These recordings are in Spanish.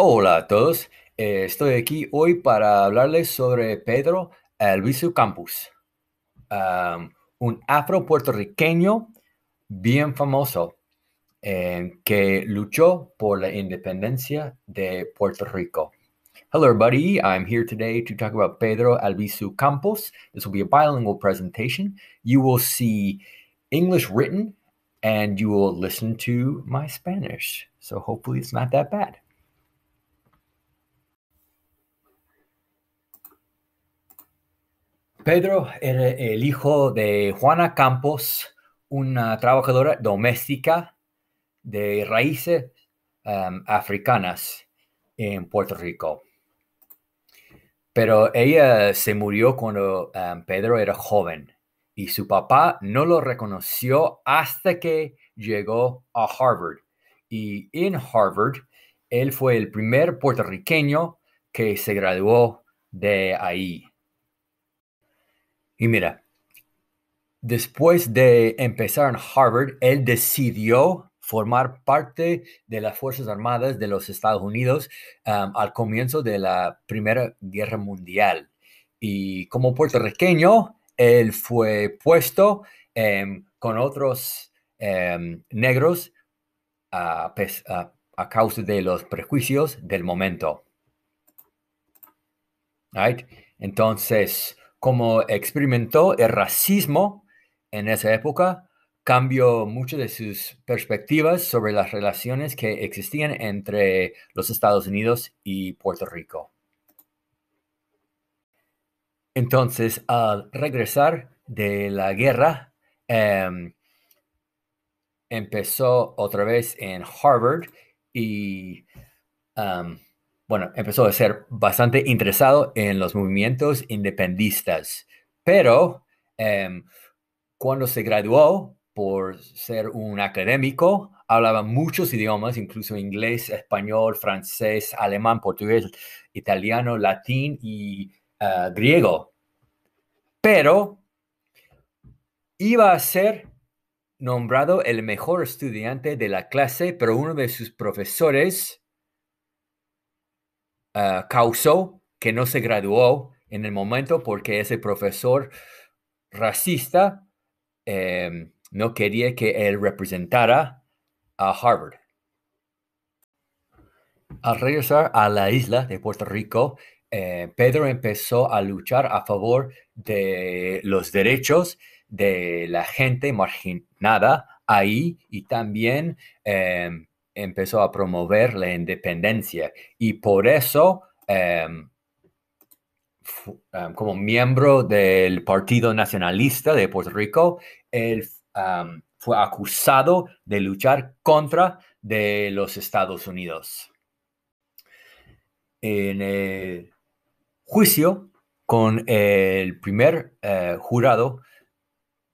Hola a todos, eh, estoy aquí hoy para hablarles sobre Pedro Albizu Campos, un afro puertorriqueño bien famoso em, que luchó por la independencia de Puerto Rico. Hello, everybody. I'm here today to talk about Pedro Albizu Campos. This will be a bilingual presentation. You will see English written and you will listen to my Spanish. So hopefully it's not that bad. Pedro era el hijo de Juana Campos, una trabajadora doméstica de raíces um, africanas en Puerto Rico. Pero ella se murió cuando um, Pedro era joven y su papá no lo reconoció hasta que llegó a Harvard. Y en Harvard, él fue el primer puertorriqueño que se graduó de ahí. Y mira, después de empezar en Harvard, él decidió formar parte de las Fuerzas Armadas de los Estados Unidos um, al comienzo de la Primera Guerra Mundial. Y como puertorriqueño, él fue puesto em, con otros em, negros a, causa de los prejuicios del momento. Entonces, como experimentó el racismo en esa época, cambió muchas de sus perspectivas sobre las relaciones que existían entre los Estados Unidos y Puerto Rico. Entonces, al regresar de la guerra, em, empezó otra vez en Harvard y em, bueno, empezó a ser bastante interesado en los movimientos independistas, pero em, cuando se graduó por ser un académico, hablaba muchos idiomas, incluso inglés, español, francés, alemán, portugués, italiano, latín y eh, griego. Pero iba a ser nombrado el mejor estudiante de la clase, pero uno de sus profesores Ah, causó que no se graduó en el momento porque ese profesor racista em, no quería que él representara a Harvard. Al regresar a la isla de Puerto Rico, eh, Pedro empezó a luchar a favor de los derechos de la gente marginada ahí y también em, empezó a promover la independencia y por eso, em, em, como miembro del Partido Nacionalista de Puerto Rico, él em, fue acusado de luchar contra de los Estados Unidos. En el juicio con el primer eh, jurado,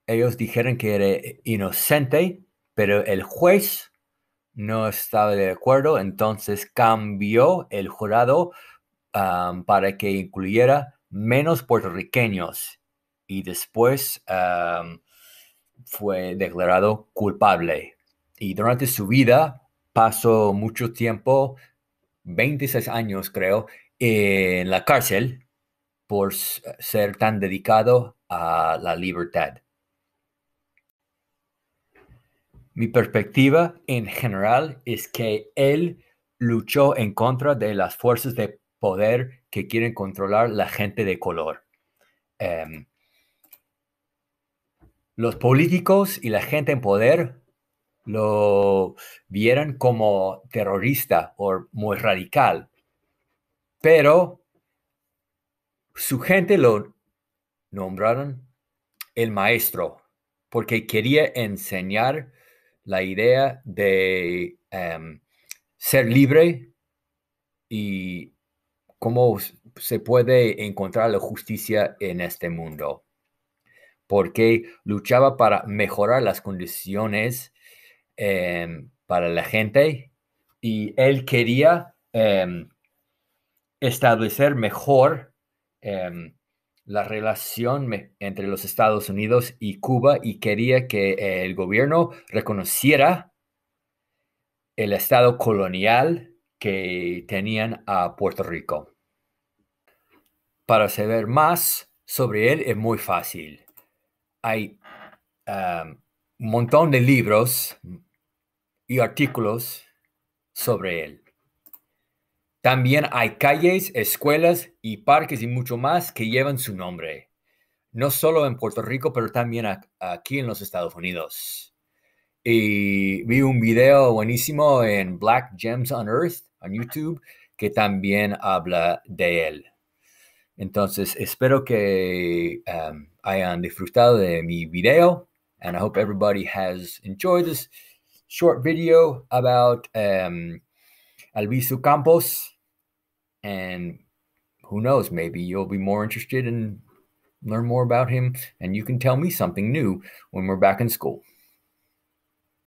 ellos dijeron que era inocente, pero el juez no estaba de acuerdo, entonces cambió el jurado para que incluyera menos puertorriqueños y después fue declarado culpable. Y durante su vida pasó mucho tiempo, 26 años creo, en la cárcel por ser tan dedicado a la libertad. Mi perspectiva en general es que él luchó en contra de las fuerzas de poder que quieren controlar la gente de color. Em, los políticos y la gente en poder lo vieron como terrorista o muy radical, pero su gente lo nombraron el maestro porque quería enseñar la idea de em, ser libre y cómo se puede encontrar la justicia en este mundo. Porque luchaba para mejorar las condiciones em, para la gente y él quería em, establecer mejor la relación entre los Estados Unidos y Cuba y quería que eh, el gobierno reconociera el estado colonial que tenían a Puerto Rico. Para saber más sobre él es muy fácil. Hay um, un montón de libros y artículos sobre él. También hay calles, escuelas y parques y mucho más que llevan su nombre, no solo en Puerto Rico, pero también aquí en los Estados Unidos. Y vi un video buenísimo en Black Gems on Earth, en YouTube, que también habla de él. Entonces, espero que em, hayan disfrutado de mi video, and I hope everybody has enjoyed this short video about um, Campos. And who knows, maybe you'll be more interested and learn more about him. And you can tell me something new when we're back in school.